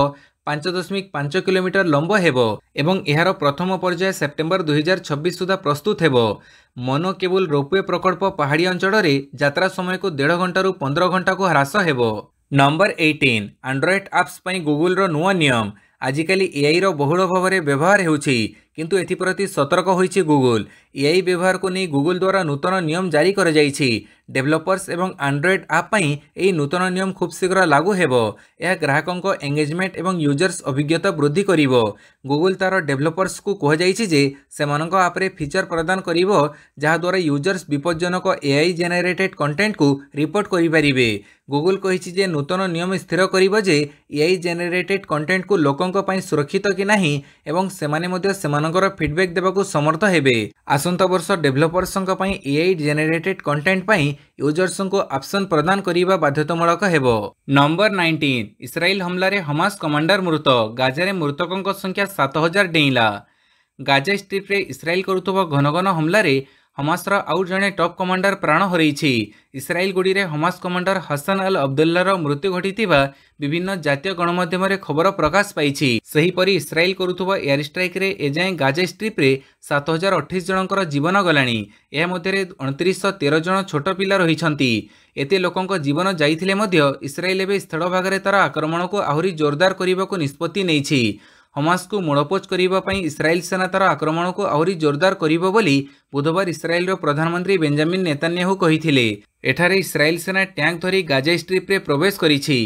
ପାଞ୍ଚ ଦଶମିକ ପାଞ୍ଚ କିଲୋମିଟର ଲମ୍ବ ହେବ ଏବଂ ଏହାର ପ୍ରଥମ ପର୍ଯ୍ୟାୟ ସେପ୍ଟେମ୍ବର ଦୁଇହଜାର ଛବିଶ ସୁଦ୍ଧା ପ୍ରସ୍ତୁତ ହେବ ମନୋ କେବୁଲ ରୋପୱେ ପ୍ରକଳ୍ପ ପାହାଡ଼ି ଅଞ୍ଚଳରେ ଯାତ୍ରା ସମୟକୁ ଦେଢ଼ ଘଣ୍ଟାରୁ ପନ୍ଦର ଘଣ୍ଟାକୁ ହ୍ରାସ ହେବ ନମ୍ବର ଏଇଟିନ୍ ଆଣ୍ଡ୍ରଏଡ୍ ଆପ୍ସ ପାଇଁ ଗୁଗୁଲର ନୂଆ ନିୟମ ଆଜିକାଲି ଏଆଇର ବହୁଳ ଭାବରେ ବ୍ୟବହାର ହେଉଛି কিন্তু এথিপ্রতি সতর্ক হয়েছে গুগল এআই ব্যবহারকে নিয়ে গুগল দ্বারা নূতন নিয়ম জারি করা যাইছে ডেভেলপর্স এবং আন্ড্রয়েড আপ পাই এই নূতন নিয়ম খুব শীঘ্র লাগু হব ଏହା ଗ୍ରାହକଙ୍କ ଏଙ୍ଗେଜମେଣ୍ଟ ଏବଂ ୟୁଜର୍ସ ଅଭିଜ୍ଞତା ବୃଦ୍ଧି କରିବ ଗୁଗୁଲ ତାର ଡେଭଲପର୍ସକୁ କୁହାଯାଇଛି ଯେ ସେମାନଙ୍କ ଆପ୍ରେ ଫିଚର ପ୍ରଦାନ କରିବ ଯାହାଦ୍ୱାରା ୟୁଜର୍ସ ବିପଜ୍ଜନକ ଏଆଇ ଜେନେରେଟେଡ୍ କଣ୍ଟେଣ୍ଟକୁ ରିପୋର୍ଟ କରିପାରିବେ ଗୁଗୁଲ କହିଛି ଯେ ନୂତନ ନିୟମ ସ୍ଥିର କରିବ ଯେ ଏଆଇ ଜେନେରେଟେଡ୍ କଣ୍ଟେଣ୍ଟକୁ ଲୋକଙ୍କ ପାଇଁ ସୁରକ୍ଷିତ କି ନାହିଁ ଏବଂ ସେମାନେ ମଧ୍ୟ ସେମାନଙ୍କ ଆପଣଙ୍କର ଫିଡ଼ବ୍ୟାକ୍ ଦେବାକୁ ସମର୍ଥ ହେବେ ଆସନ୍ତା ବର୍ଷ ଡେଭଲପର୍ସଙ୍କ ପାଇଁ ଏଆଇ ଜେନେରେଟେଡ୍ କଣ୍ଟେଣ୍ଟ ପାଇଁ ୟୁଜର୍ସଙ୍କୁ ଅପସନ୍ ପ୍ରଦାନ କରିବା ବାଧ୍ୟତାମୂଳକ ହେବ ନମ୍ବର ନାଇଣ୍ଟିନ୍ ଇସ୍ରାଏଲ ହମଲାରେ ହମାସ କମାଣ୍ଡର ମୃତ ଗାଜାରେ ମୃତକଙ୍କ ସଂଖ୍ୟା ସାତ ହଜାର ଡେଇଁଲା ଗାଜା ଷ୍ଟ୍ରିପ୍ରେ ଇସ୍ରାଏଲ କରୁଥିବା ଘନ ଘନ ହମଲାରେ ହମାସର ଆଉ ଜଣେ ଟପ୍ କମାଣ୍ଡର ପ୍ରାଣ ହରାଇଛି ଇସ୍ରାଏଲଗୁଡ଼ିରେ ହମାସ କମାଣ୍ଡର ହସନ ଅଲ୍ ଅବଦୁଲ୍ଲାର ମୃତ୍ୟୁ ଘଟିଥିବା ବିଭିନ୍ନ ଜାତୀୟ ଗଣମାଧ୍ୟମରେ ଖବର ପ୍ରକାଶ ପାଇଛି ସେହିପରି ଇସ୍ରାଏଲ କରୁଥିବା ଏୟାର ଷ୍ଟ୍ରାଇକ୍ରେ ଏଯାଏଁ ଗାଜା ଷ୍ଟ୍ରିପ୍ରେ ସାତ ହଜାର ଅଠେଇଶ ଜଣଙ୍କର ଜୀବନ ଗଲାଣି ଏହା ମଧ୍ୟରେ ଅଣତିରିଶ ତେର ଜଣ ଛୋଟ ପିଲା ରହିଛନ୍ତି ଏତେ ଲୋକଙ୍କ ଜୀବନ ଯାଇଥିଲେ ମଧ୍ୟ ଇସ୍ରାଏଲ ଏବେ ସ୍ଥଳଭାଗରେ ତା'ର ଆକ୍ରମଣକୁ ଆହୁରି ଜୋରଦାର କରିବାକୁ ନିଷ୍ପତ୍ତି ନେଇଛି ହମାସକୁ ମୂଳପୋଚ କରିବା ପାଇଁ ଇସ୍ରାଏଲ ସେନା ତା'ର ଆକ୍ରମଣକୁ ଆହୁରି ଜୋରଦାର କରିବ ବୋଲି ବୁଧବାର ଇସ୍ରାଏଲର ପ୍ରଧାନମନ୍ତ୍ରୀ ବେଞ୍ଜାମିନ୍ ନେତାନ୍ୟାହୁ କହିଥିଲେ ଏଠାରେ ଇସ୍ରାଏଲ ସେନା ଟ୍ୟାଙ୍କ ଧରି ଗାଜା ଷ୍ଟ୍ରିପ୍ରେ ପ୍ରବେଶ କରିଛି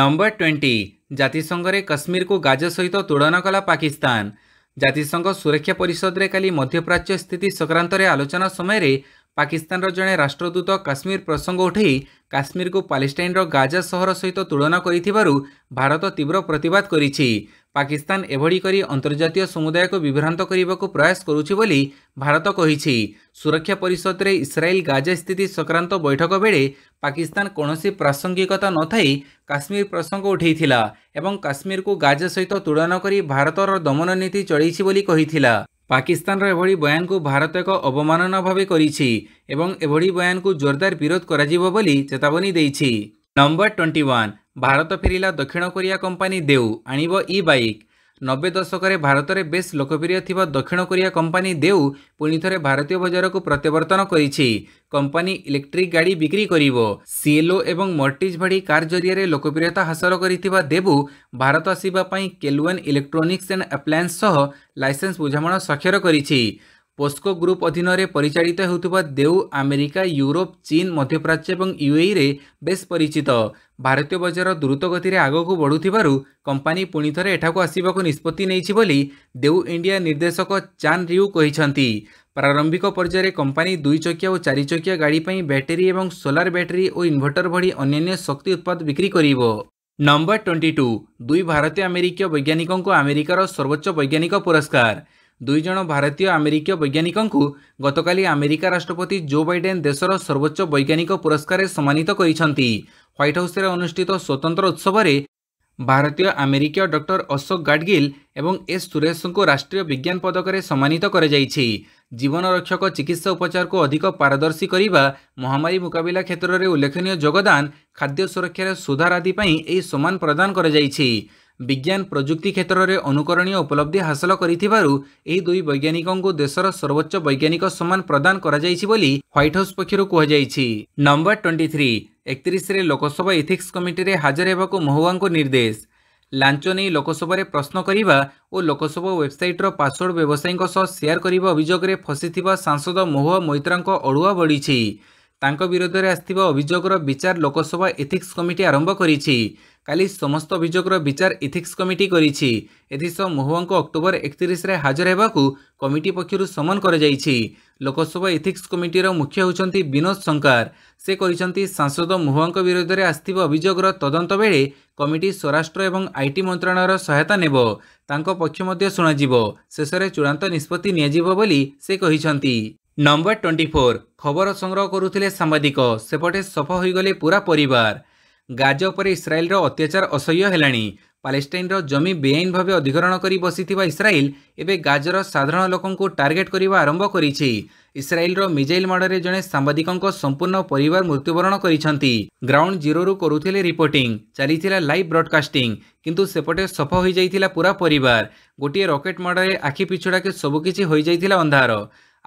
ନମ୍ବର ଟ୍ୱେଣ୍ଟି ଜାତିସଂଘରେ କାଶ୍ମୀରକୁ ଗାଜା ସହିତ ତୁଳନା କଲା ପାକିସ୍ତାନ ଜାତିସଂଘ ସୁରକ୍ଷା ପରିଷଦରେ କାଲି ମଧ୍ୟପ୍ରାଚ୍ୟ ସ୍ଥିତି ସଂକ୍ରାନ୍ତରେ ଆଲୋଚନା ସମୟରେ ପାକିସ୍ତାନର ଜଣେ ରାଷ୍ଟ୍ରଦୂତ କାଶ୍ମୀର ପ୍ରସଙ୍ଗ ଉଠାଇ କାଶ୍ମୀରକୁ ପାଲେଷ୍ଟାଇନ୍ର ଗାଜା ସହର ସହିତ ତୁଳନା କରିଥିବାରୁ ଭାରତ ତୀବ୍ର ପ୍ରତିବାଦ କରିଛି ପାକିସ୍ତାନ ଏଭଳି କରି ଅନ୍ତର୍ଜାତୀୟ ସମୁଦାୟକୁ ବିଭ୍ରାନ୍ତ କରିବାକୁ ପ୍ରୟାସ କରୁଛି ବୋଲି ଭାରତ କହିଛି ସୁରକ୍ଷା ପରିଷଦରେ ଇସ୍ରାଏଲ ଗାଜା ସ୍ଥିତି ସଂକ୍ରାନ୍ତ ବୈଠକ ବେଳେ ପାକିସ୍ତାନ କୌଣସି ପ୍ରାସଙ୍ଗିକତା ନଥାଇ କାଶ୍ମୀର ପ୍ରସଙ୍ଗ ଉଠାଇଥିଲା ଏବଂ କାଶ୍ମୀରକୁ ଗାଜା ସହିତ ତୁଳନା କରି ଭାରତର ଦମନ ନୀତି ଚଳେଇଛି ବୋଲି କହିଥିଲା ପାକିସ୍ତାନର ଏଭଳି ବୟାନକୁ ଭାରତ ଏକ ଅବମାନନା ଭାବେ କରିଛି ଏବଂ ଏଭଳି ବୟାନକୁ ଜୋରଦାର ବିରୋଧ କରାଯିବ ବୋଲି ଚେତାବନୀ ଦେଇଛି ନମ୍ବର ଟ୍ୱେଣ୍ଟି ୱାନ୍ ଭାରତ ଫେରିଲା ଦକ୍ଷିଣ କୋରିଆ କମ୍ପାନୀ ଦେଉ ଆଣିବ ଇ ବାଇକ୍ ନବେ ଦଶକରେ ଭାରତରେ ବେଶ୍ ଲୋକପ୍ରିୟ ଥିବା ଦକ୍ଷିଣ କୋରିଆ କମ୍ପାନୀ ଦେଉ ପୁଣିଥରେ ଭାରତୀୟ ବଜାରକୁ ପ୍ରତ୍ୟାବର୍ତ୍ତନ କରିଛି କମ୍ପାନୀ ଇଲେକ୍ଟ୍ରିକ୍ ଗାଡ଼ି ବିକ୍ରି କରିବ ସିଏଲ୍ଓ ଏବଂ ମର୍ଟିଜ୍ ଭଳି କାର୍ ଜରିଆରେ ଲୋକପ୍ରିୟତା ହାସଲ କରିଥିବା ଦେବୁ ଭାରତ ଆସିବା ପାଇଁ କେଲୱେନ୍ ଇଲେକ୍ଟ୍ରୋନିକ୍ସ ଆଣ୍ଡ ଆପ୍ଲାଏନ୍ସ ସହ ଲାଇସେନ୍ସ ବୁଝାମଣା ସ୍ୱାକ୍ଷର କରିଛି ପୋସ୍କୋ ଗ୍ରୁପ୍ ଅଧୀନରେ ପରିଚାଳିତ ହେଉଥିବା ଦେଉ ଆମେରିକା ୟୁରୋପ ଚୀନ ମଧ୍ୟପ୍ରାଚ୍ୟ ଏବଂ ୟୁଏଇରେ ବେଶ୍ ପରିଚିତ ଭାରତୀୟ ବଜାର ଦ୍ରୁତଗତିରେ ଆଗକୁ ବଢ଼ୁଥିବାରୁ କମ୍ପାନୀ ପୁଣିଥରେ ଏଠାକୁ ଆସିବାକୁ ନିଷ୍ପତ୍ତି ନେଇଛି ବୋଲି ଦେଉ ଇଣ୍ଡିଆ ନିର୍ଦ୍ଦେଶକ ଚାନ୍ ରିୟୁ କହିଛନ୍ତି ପ୍ରାରମ୍ଭିକ ପର୍ଯ୍ୟାୟରେ କମ୍ପାନୀ ଦୁଇଚକିଆ ଓ ଚାରିଚକିଆ ଗାଡ଼ି ପାଇଁ ବ୍ୟାଟେରୀ ଏବଂ ସୋଲାର ବ୍ୟାଟେରୀ ଓ ଇନ୍ଭର୍ଟର ଭଳି ଅନ୍ୟାନ୍ୟ ଶକ୍ତି ଉତ୍ପାଦ ବିକ୍ରି କରିବ ନମ୍ବର ଟ୍ୱେଣ୍ଟି ଟୁ ଦୁଇ ଭାରତୀୟ ଆମେରିକୀୟ ବୈଜ୍ଞାନିକଙ୍କୁ ଆମେରିକାର ସର୍ବୋଚ୍ଚ ବୈଜ୍ଞାନିକ ପୁରସ୍କାର ଦୁଇଜଣ ଭାରତୀୟ ଆମେରିକୀୟ ବୈଜ୍ଞାନିକଙ୍କୁ ଗତକାଲି ଆମେରିକା ରାଷ୍ଟ୍ରପତି ଜୋ ବାଇଡେନ୍ ଦେଶର ସର୍ବୋଚ୍ଚ ବୈଜ୍ଞାନିକ ପୁରସ୍କାରରେ ସମ୍ମାନିତ କରିଛନ୍ତି ହ୍ୱାଇଟ୍ ହାଉସ୍ରେ ଅନୁଷ୍ଠିତ ସ୍ୱତନ୍ତ୍ର ଉତ୍ସବରେ ଭାରତୀୟ ଆମେରିକୀୟ ଡକ୍ଟର ଅଶୋକ ଗାଡ୍ଗିଲ୍ ଏବଂ ଏସ୍ ସୁରେଶଙ୍କୁ ରାଷ୍ଟ୍ରୀୟ ବିଜ୍ଞାନ ପଦକରେ ସମ୍ମାନିତ କରାଯାଇଛି ଜୀବନରକ୍ଷକ ଚିକିତ୍ସା ଉପଚାରକୁ ଅଧିକ ପାରଦର୍ଶୀ କରିବା ମହାମାରୀ ମୁକାବିଲା କ୍ଷେତ୍ରରେ ଉଲ୍ଲେଖନୀୟ ଯୋଗଦାନ ଖାଦ୍ୟ ସୁରକ୍ଷାରେ ସୁଧାର ଆଦି ପାଇଁ ଏହି ସମ୍ମାନ ପ୍ରଦାନ କରାଯାଇଛି ବିଜ୍ଞାନ ପ୍ରଯୁକ୍ତି କ୍ଷେତ୍ରରେ ଅନୁକରଣୀୟ ଉପଲବ୍ଧି ହାସଲ କରିଥିବାରୁ ଏହି ଦୁଇ ବୈଜ୍ଞାନିକଙ୍କୁ ଦେଶର ସର୍ବୋଚ୍ଚ ବୈଜ୍ଞାନିକ ସମ୍ମାନ ପ୍ରଦାନ କରାଯାଇଛି ବୋଲି ହ୍ୱାଇଟ୍ ହାଉସ୍ ପକ୍ଷରୁ କୁହାଯାଇଛି ନମ୍ବର ଟ୍ୱେଣ୍ଟି ଥ୍ରୀ ଏକତିରିଶରେ ଲୋକସଭା ଇଥିକ୍ସ କମିଟିରେ ହାଜର ହେବାକୁ ମହୁଆଙ୍କୁ ନିର୍ଦ୍ଦେଶ ଲାଞ୍ଚ ନେଇ ଲୋକସଭାରେ ପ୍ରଶ୍ନ କରିବା ଓ ଲୋକସଭା ୱେବସାଇଟ୍ର ପାସୱାର୍ଡ଼ ବ୍ୟବସାୟୀଙ୍କ ସହ ସେୟାର କରିବା ଅଭିଯୋଗରେ ଫସିଥିବା ସାଂସଦ ମହୁଆ ମୈତ୍ରାଙ୍କ ଅଡ଼ୁଆ ବଢ଼ିଛି ତାଙ୍କ ବିରୋଧରେ ଆସିଥିବା ଅଭିଯୋଗର ବିଚାର ଲୋକସଭା ଏଥିକ୍ସ କମିଟି ଆରମ୍ଭ କରିଛି କାଲି ସମସ୍ତ ଅଭିଯୋଗର ବିଚାର ଇଥିକ୍ସ କମିଟି କରିଛି ଏଥିସହ ମହୁଆଙ୍କୁ ଅକ୍ଟୋବର ଏକତିରିଶରେ ହାଜର ହେବାକୁ କମିଟି ପକ୍ଷରୁ ସମନ କରାଯାଇଛି ଲୋକସଭା ଇଥିକ୍ସ କମିଟିର ମୁଖ୍ୟ ହେଉଛନ୍ତି ବିନୋଦ ଶଙ୍କାର ସେ କହିଛନ୍ତି ସାଂସଦ ମହୁଆଙ୍କ ବିରୋଧରେ ଆସିଥିବା ଅଭିଯୋଗର ତଦନ୍ତ ବେଳେ କମିଟି ସ୍ୱରାଷ୍ଟ୍ର ଏବଂ ଆଇଟି ମନ୍ତ୍ରଣାଳୟର ସହାୟତା ନେବ ତାଙ୍କ ପକ୍ଷ ମଧ୍ୟ ଶୁଣାଯିବ ଶେଷରେ ଚୂଡ଼ାନ୍ତ ନିଷ୍ପତ୍ତି ନିଆଯିବ ବୋଲି ସେ କହିଛନ୍ତି ନମ୍ବର ଟ୍ୱେଣ୍ଟି ଫୋର୍ ଖବର ସଂଗ୍ରହ କରୁଥିଲେ ସାମ୍ବାଦିକ ସେପଟେ ସଫା ହୋଇଗଲେ ପୁରା ପରିବାର ଗାଜ ଉପରେ ଇସ୍ରାଏଲ୍ର ଅତ୍ୟାଚାର ଅସହ୍ୟ ହେଲାଣି ପାଲେଷ୍ଟାଇନ୍ର ଜମି ବେଆଇନ ଭାବେ ଅଧିଗ୍ରହଣ କରି ବସିଥିବା ଇସ୍ରାଏଲ୍ ଏବେ ଗାଜର ସାଧାରଣ ଲୋକଙ୍କୁ ଟାର୍ଗେଟ୍ କରିବା ଆରମ୍ଭ କରିଛି ଇସ୍ରାଏଲ୍ର ମିଜାଇଲ୍ ମାଡ଼ରେ ଜଣେ ସାମ୍ବାଦିକଙ୍କ ସମ୍ପୂର୍ଣ୍ଣ ପରିବାର ମୃତ୍ୟୁବରଣ କରିଛନ୍ତି ଗ୍ରାଉଣ୍ଡ ଜିରୋରୁ କରୁଥିଲେ ରିପୋର୍ଟିଂ ଚାଲିଥିଲା ଲାଇଭ୍ ବ୍ରଡ଼କାଷ୍ଟିଂ କିନ୍ତୁ ସେପଟେ ସଫା ହୋଇଯାଇଥିଲା ପୁରା ପରିବାର ଗୋଟିଏ ରକେଟ୍ ମାଡ଼ରେ ଆଖି ପିଛୁଡ଼ାକେ ସବୁକିଛି ହୋଇଯାଇଥିଲା ଅନ୍ଧାର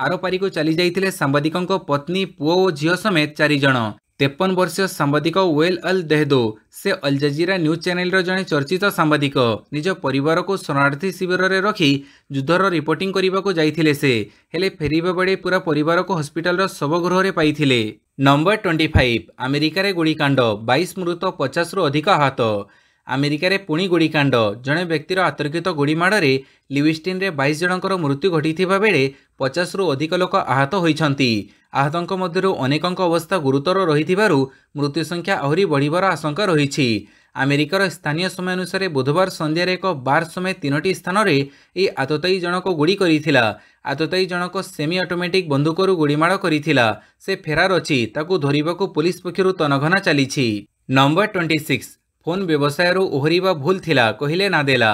ଆରପାରିକୁ ଚାଲିଯାଇଥିଲେ ସାମ୍ବାଦିକଙ୍କ ପତ୍ନୀ ପୁଅ ଓ ଝିଅ ସମେତ ଚାରିଜଣ ତେପନ ବର୍ଷୀୟ ସାମ୍ବାଦିକ ୱେଲ୍ ଅଲ୍ ଦେହେଦୋ ସେ ଅଲଜାଜିରା ନ୍ୟୁଜ୍ ଚ୍ୟାନେଲ୍ର ଜଣେ ଚର୍ଚ୍ଚିତ ସାମ୍ବାଦିକ ନିଜ ପରିବାରକୁ ଶରଣାର୍ଥୀ ଶିବିରରେ ରଖି ଯୁଦ୍ଧର ରିପୋର୍ଟିଂ କରିବାକୁ ଯାଇଥିଲେ ସେ ହେଲେ ଫେରିବା ବେଳେ ପୁରା ପରିବାରକୁ ହସ୍ପିଟାଲର ଶବଗୃହରେ ପାଇଥିଲେ ନମ୍ବର ଟ୍ୱେଣ୍ଟି ଫାଇଭ୍ ଆମେରିକାରେ ଗୁଳିକାଣ୍ଡ ବାଇଶ ମୃତ ପଚାଶରୁ ଅଧିକ ଆହତ ଆମେରିକାରେ ପୁଣି ଗୁଡ଼ିକାଣ୍ଡ ଜଣେ ବ୍ୟକ୍ତିର ଆତର୍କିତ ଗୁଡ଼ିମାଡ଼ରେ ଲିଉଷ୍ଟିନ୍ରେ ବାଇଶ ଜଣଙ୍କର ମୃତ୍ୟୁ ଘଟିଥିବା ବେଳେ ପଚାଶରୁ ଅଧିକ ଲୋକ ଆହତ ହୋଇଛନ୍ତି ଆହତଙ୍କ ମଧ୍ୟରୁ ଅନେକଙ୍କ ଅବସ୍ଥା ଗୁରୁତର ରହିଥିବାରୁ ମୃତ୍ୟୁ ସଂଖ୍ୟା ଆହୁରି ବଢ଼ିବାର ଆଶଙ୍କା ରହିଛି ଆମେରିକାର ସ୍ଥାନୀୟ ସମୟ ଅନୁସାରେ ବୁଧବାର ସନ୍ଧ୍ୟାରେ ଏକ ବାର୍ ସମେତ ତିନୋଟି ସ୍ଥାନରେ ଏହି ଆତତାୟୀ ଜଣକ ଗୁଳି କରିଥିଲା ଆତତାୟୀ ଜଣକ ସେମି ଅଟୋମେଟିକ୍ ବନ୍ଧୁକରୁ ଗୁଳିମାଡ଼ କରିଥିଲା ସେ ଫେରାର ଅଛି ତାକୁ ଧରିବାକୁ ପୋଲିସ ପକ୍ଷରୁ ତନଘନା ଚାଲିଛି ନମ୍ବର ଟ୍ୱେଣ୍ଟି ସିକ୍ସ ଫୋନ୍ ବ୍ୟବସାୟରୁ ଓହରିବା ଭୁଲ ଥିଲା କହିଲେ ନାଦେଲା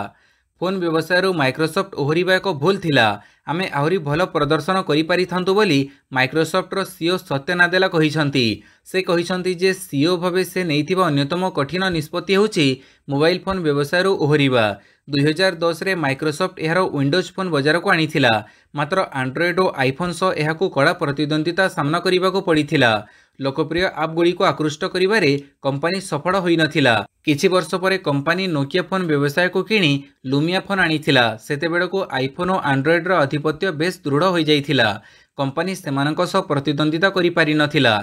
ଫୋନ୍ ବ୍ୟବସାୟରୁ ମାଇକ୍ରୋସଫ୍ଟ ଓହରିବା ଏକ ଭୁଲ ଥିଲା ଆମେ ଆହୁରି ଭଲ ପ୍ରଦର୍ଶନ କରିପାରିଥାନ୍ତୁ ବୋଲି ମାଇକ୍ରୋସଫ୍ଟର ସିଓ ସତ୍ୟ ନାଦେଲା କହିଛନ୍ତି ସେ କହିଛନ୍ତି ଯେ ସିଓ ଭାବେ ସେ ନେଇଥିବା ଅନ୍ୟତମ କଠିନ ନିଷ୍ପତ୍ତି ହେଉଛି ମୋବାଇଲ୍ ଫୋନ୍ ବ୍ୟବସାୟରୁ ଓହରିବା ଦୁଇହଜାର ଦଶରେ ମାଇକ୍ରୋସଫ୍ଟ ଏହାର ୱିଣ୍ଡୋଜ୍ ଫୋନ୍ ବଜାରକୁ ଆଣିଥିଲା ମାତ୍ର ଆଣ୍ଡ୍ରଏଡ଼୍ ଓ ଆଇଫୋନ୍ ସହ ଏହାକୁ କଡ଼ା ପ୍ରତିଦ୍ୱନ୍ଦ୍ୱିତା ସାମ୍ନା କରିବାକୁ ପଡ଼ିଥିଲା ଲୋକପ୍ରିୟ ଆପ୍ ଗୁଡ଼ିକୁ ଆକୃଷ୍ଟ କରିବାରେ କମ୍ପାନୀ ସଫଳ ହୋଇନଥିଲା କିଛି ବର୍ଷ ପରେ କମ୍ପାନୀ ନୋକିଆ ଫୋନ୍ ବ୍ୟବସାୟକୁ କିଣି ଲୁମିଆ ଫୋନ୍ ଆଣିଥିଲା ସେତେବେଳକୁ ଆଇଫୋନ୍ ଓ ଆଣ୍ଡ୍ରଏଡ଼ର ଆଧିପତ୍ୟ ବେଶ୍ ଦୃଢ଼ ହୋଇଯାଇଥିଲା କମ୍ପାନୀ ସେମାନଙ୍କ ସହ ପ୍ରତିଦ୍ୱନ୍ଦ୍ୱିତା କରିପାରିନଥିଲା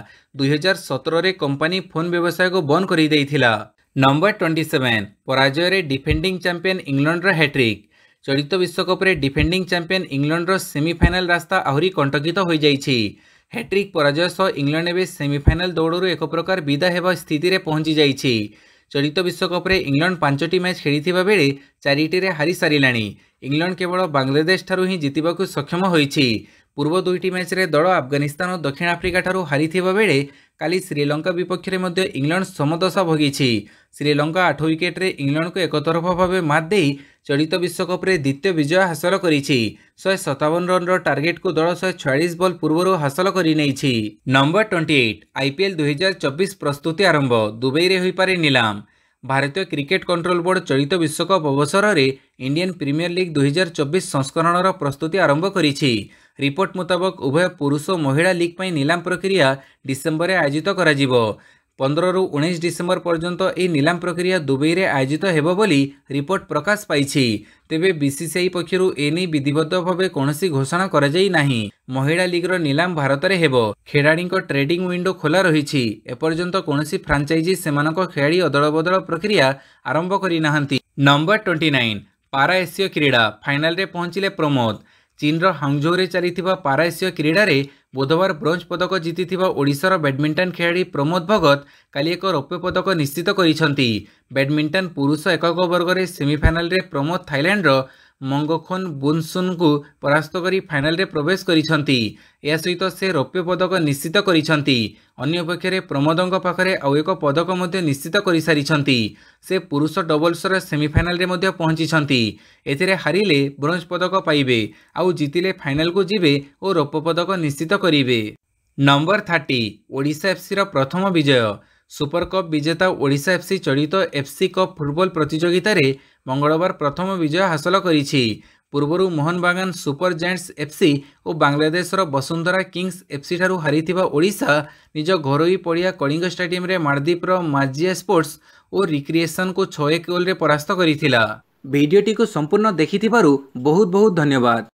ଦୁଇହଜାର ସତରରେ କମ୍ପାନୀ ଫୋନ୍ ବ୍ୟବସାୟକୁ ବନ୍ଦ କରିଦେଇଥିଲା ନମ୍ବର ଟ୍ୱେଣ୍ଟି ସେଭେନ୍ ପରାଜୟରେ ଡିଫେଣ୍ଡିଂ ଚାମ୍ପିୟନ୍ ଇଂଲଣ୍ଡର ହ୍ୟାଟ୍ରିକ୍ ଚଳିତ ବିଶ୍ୱକପ୍ରେ ଡିଫେଣ୍ଡିଂ ଚାମ୍ପିୟନ୍ ଇଂଲଣ୍ଡର ସେମିଫାଇନାଲ୍ ରାସ୍ତା ଆହୁରି କଣ୍ଟକିତ ହୋଇଯାଇଛି ହ୍ୟାଟ୍ରିକ୍ ପରାଜୟ ସହ ଇଂଲଣ୍ଡ ଏବେ ସେମିଫାଇନାଲ୍ ଦୌଡ଼ରୁ ଏକ ପ୍ରକାର ବିଦା ହେବା ସ୍ଥିତିରେ ପହଞ୍ଚି ଯାଇଛି ଚଳିତ ବିଶ୍ୱକପ୍ରେ ଇଂଲଣ୍ଡ ପାଞ୍ଚଟି ମ୍ୟାଚ୍ ଖେଳିଥିବା ବେଳେ ଚାରିଟିରେ ହାରି ସାରିଲାଣି ଇଂଲଣ୍ଡ କେବଳ ବାଂଲାଦେଶଠାରୁ ହିଁ ଜିତିବାକୁ ସକ୍ଷମ ହୋଇଛି ପୂର୍ବ ଦୁଇଟି ମ୍ୟାଚ୍ରେ ଦଳ ଆଫଗାନିସ୍ତାନ ଓ ଦକ୍ଷିଣ ଆଫ୍ରିକାଠାରୁ ହାରିଥିବା ବେଳେ କାଲି ଶ୍ରୀଲଙ୍କା ବିପକ୍ଷରେ ମଧ୍ୟ ଇଂଲଣ୍ଡ ସମଦଶା ଭୋଗିଛି ଶ୍ରୀଲଙ୍କା ଆଠ ୱିକେଟ୍ରେ ଇଂଲଣ୍ଡକୁ ଏକତରଫା ଭାବେ ମାତ୍ ଦେଇ ଚଳିତ ବିଶ୍ୱକପ୍ରେ ଦ୍ୱିତୀୟ ବିଜୟ ହାସଲ କରିଛି ଶହେ ସତାବନ ରନ୍ର ଟାର୍ଗେଟ୍କୁ ଦଳ ଶହେ ଛୟାଳିଶ ବଲ୍ ପୂର୍ବରୁ ହାସଲ କରିନେଇଛି ନମ୍ବର ଟ୍ୱେଣ୍ଟି ଏଇଟ୍ ଆଇପିଏଲ୍ ଦୁଇହଜାର ଚବିଶ ପ୍ରସ୍ତୁତି ଆରମ୍ଭ ଦୁବାଇରେ ହୋଇପାରେ ନିଲାମ ଭାରତୀୟ କ୍ରିକେଟ୍ କଣ୍ଟ୍ରୋଲ ବୋର୍ଡ ଚଳିତ ବିଶ୍ୱକପ୍ ଅବସରରେ ଇଣ୍ଡିଆନ୍ ପ୍ରିମିୟର ଲିଗ୍ ଦୁଇହଜାର ଚବିଶ ସଂସ୍କରଣର ପ୍ରସ୍ତୁତି ଆରମ୍ଭ କରିଛି ରିପୋର୍ଟ ମୁତାବକ ଉଭୟ ପୁରୁଷ ଓ ମହିଳା ଲିଗ୍ ପାଇଁ ନିଲାମ ପ୍ରକ୍ରିୟା ଡିସେମ୍ବରରେ ଆୟୋଜିତ କରାଯିବ ପନ୍ଦରରୁ ଉଣେଇଶ ଡିସେମ୍ବର ପର୍ଯ୍ୟନ୍ତ ଏହି ନିଲାମ ପ୍ରକ୍ରିୟା ଦୁବାଇରେ ଆୟୋଜିତ ହେବ ବୋଲି ରିପୋର୍ଟ ପ୍ରକାଶ ପାଇଛି ତେବେ ବିସିସିଆଇ ପକ୍ଷରୁ ଏନେଇ ବିଧିବଦ୍ଧ ଭାବେ କୌଣସି ଘୋଷଣା କରାଯାଇ ନାହିଁ ମହିଳା ଲିଗ୍ର ନିଲାମ ଭାରତରେ ହେବ ଖେଳାଳିଙ୍କ ଟ୍ରେଡିଂ ୱିଣ୍ଡୋ ଖୋଲା ରହିଛି ଏପର୍ଯ୍ୟନ୍ତ କୌଣସି ଫ୍ରାଞ୍ଚାଇଜି ସେମାନଙ୍କ ଖେଳାଳି ଅଦଳବଦଳ ପ୍ରକ୍ରିୟା ଆରମ୍ଭ କରିନାହାନ୍ତି ନମ୍ବର ଟ୍ୱେଣ୍ଟି ନାଇନ୍ ପାରା ଏସୀୟ କ୍ରୀଡ଼ା ଫାଇନାଲରେ ପହଞ୍ଚିଲେ ପ୍ରମୋଦ ଚୀନ୍ର ହାଙ୍ଗଝୋରେ ଚାଲିଥିବା ପାରାଏସୀୟ କ୍ରୀଡ଼ାରେ ବୁଧବାର ବ୍ରୋଞ୍ଜ ପଦକ ଜିତିଥିବା ଓଡ଼ିଶାର ବ୍ୟାଡ୍ମିଣ୍ଟନ ଖେଳାଳି ପ୍ରମୋଦ ଭଗତ କାଲି ଏକ ରୌପ୍ୟ ପଦକ ନିଶ୍ଚିତ କରିଛନ୍ତି ବ୍ୟାଡ୍ମିଣ୍ଟନ ପୁରୁଷ ଏକକ ବର୍ଗରେ ସେମିଫାଇନାଲରେ ପ୍ରମୋଦ ଥାଇଲାଣ୍ଡର ମଙ୍ଗଖୋନ୍ ବୁନ୍ସୁନ୍ଙ୍କୁ ପରାସ୍ତ କରି ଫାଇନାଲ୍ରେ ପ୍ରବେଶ କରିଛନ୍ତି ଏହା ସହିତ ସେ ରୌପ୍ୟ ପଦକ ନିଶ୍ଚିତ କରିଛନ୍ତି ଅନ୍ୟପକ୍ଷରେ ପ୍ରମୋଦଙ୍କ ପାଖରେ ଆଉ ଏକ ପଦକ ମଧ୍ୟ ନିଶ୍ଚିତ କରିସାରିଛନ୍ତି ସେ ପୁରୁଷ ଡବଲ୍ସର ସେମିଫାଇନାଲ୍ରେ ମଧ୍ୟ ପହଞ୍ଚିଛନ୍ତି ଏଥିରେ ହାରିଲେ ବ୍ରୋଞ୍ଜ ପଦକ ପାଇବେ ଆଉ ଜିତିଲେ ଫାଇନାଲ୍କୁ ଯିବେ ଓ ରୌପ୍ୟ ପଦକ ନିଶ୍ଚିତ କରିବେ ନମ୍ବର ଥାର୍ଟି ଓଡ଼ିଶା ଏଫ୍ସିର ପ୍ରଥମ ବିଜୟ ସୁପରକପ୍ ବିଜେତା ଓଡ଼ିଶା ଏଫ୍ସି ଚଳିତ ଏଫ୍ସି କପ୍ ଫୁଟବଲ ପ୍ରତିଯୋଗିତାରେ মঙ্গলবার প্রথম বিজয় হাসল করেছে পূর্বরু মোহনবাগান সুপর জায়েন্টস এফসি ও বাংলাদেশর বসুন্ধরা কিংস এফসি ঠার হারিথিবা ওড়িশা নিজ ঘরোই পড়িয়া কলিঙ্গ স্টাডিয়ামে মালদ্বীপর মাজিয়া স্পোর্টস ও রিক্রিয়েসনকু ছয় এক গোলরে পরাস্ত করেছিল ভিডিওটি সম্পূর্ণ দেখি বহুত বহুত ধন্যবাদ